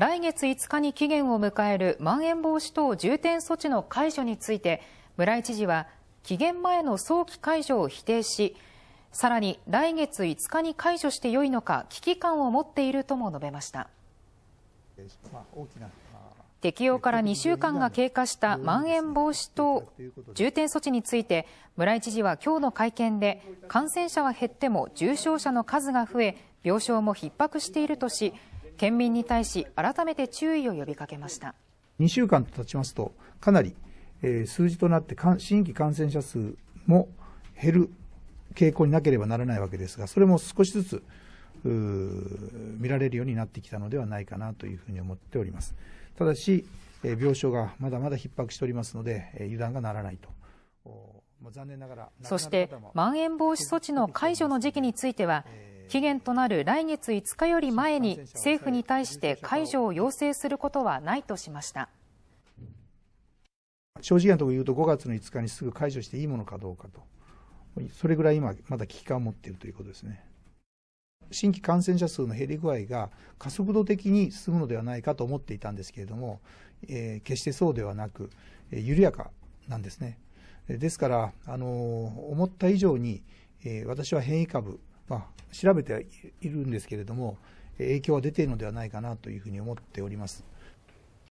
来月5日に期限を迎えるまん延防止等重点措置の解除について、村井知事は、期限前の早期解除を否定し、さらに来月5日に解除してよいのか危機感を持っているとも述べました。適用から2週間が経過したまん延防止等重点措置について、村井知事は今日の会見で、感染者は減っても重症者の数が増え、病床も逼迫しているとし、県民に対し改めて注意を呼びかけました2週間と経ちますとかなり、えー、数字となって新規感染者数も減る傾向になければならないわけですがそれも少しずつ見られるようになってきたのではないかなというふうに思っておりますただし、えー、病床がまだまだ逼迫しておりますので、えー、油断がならないと残念ながらそしてまん延防止措置の解除の時期については期限となる来月5日より前に政府に対して解除を要請することはないとしました。正直なところ言うと、5月の5日にすぐ解除していいものかどうかと、それぐらい今、まだ危機感を持っているということですね。新規感染者数の減り具合が加速度的に進むのではないかと思っていたんですけれども、えー、決してそうではなく、えー、緩やかなんですね。ですから、あのー、思った以上に、えー、私は変異株まあ、調べているんですけれども、影響は出ているのではないかなというふうに思っております。